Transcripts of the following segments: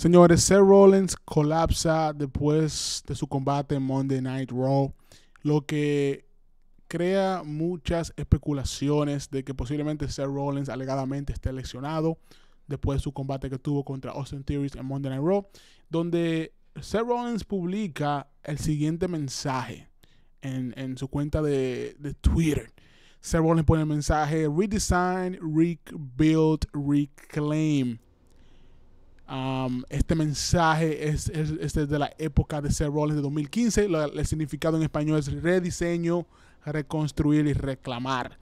Señores, Seth Rollins colapsa después de su combate en Monday Night Raw, lo que crea muchas especulaciones de que posiblemente Seth Rollins alegadamente esté lesionado después de su combate que tuvo contra Austin Theories en Monday Night Raw, donde Seth Rollins publica el siguiente mensaje en, su cuenta de, de, Twitter. Seth Rollins pone el mensaje Redesign, Rebuild, Reclaim este mensaje es, de la época de Seth Rollins de 2015. el significado en español es rediseño, reconstruir y reclamar.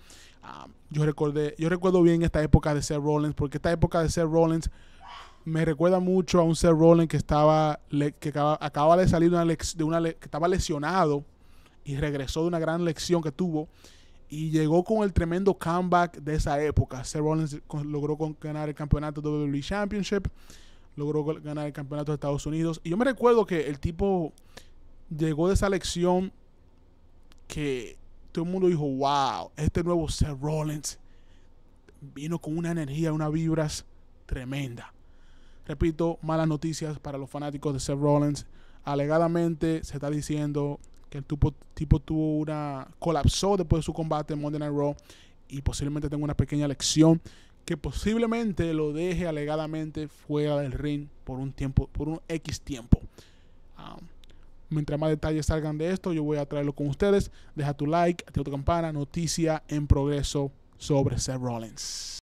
yo, recordé, yo recuerdo bien esta época de Seth Rollins porque esta época de Seth Rollins me recuerda mucho a un Seth Rollins que estaba que de salir de una, estaba lesionado y regresó de una gran lección que tuvo y llegó con el tremendo comeback de esa época. Seth Rollins logró ganar el campeonato WWE Championship logró ganar el campeonato de Estados Unidos. Y yo me recuerdo que el tipo llegó de esa lección que todo el mundo dijo, wow, este nuevo Seth Rollins vino con una energía, una vibras tremenda. Repito, malas noticias para los fanáticos de Seth Rollins. Alegadamente se está diciendo que el tipo, tuvo una colapsó después de su combate en Monday Night Raw y posiblemente tenga una pequeña lección que posiblemente lo deje alegadamente fuera del ring por un tiempo, por un X tiempo. Ah, mientras más detalles salgan de esto, yo voy a traerlo con ustedes. Deja tu like, activa tu campana, noticia en progreso sobre Seth Rollins.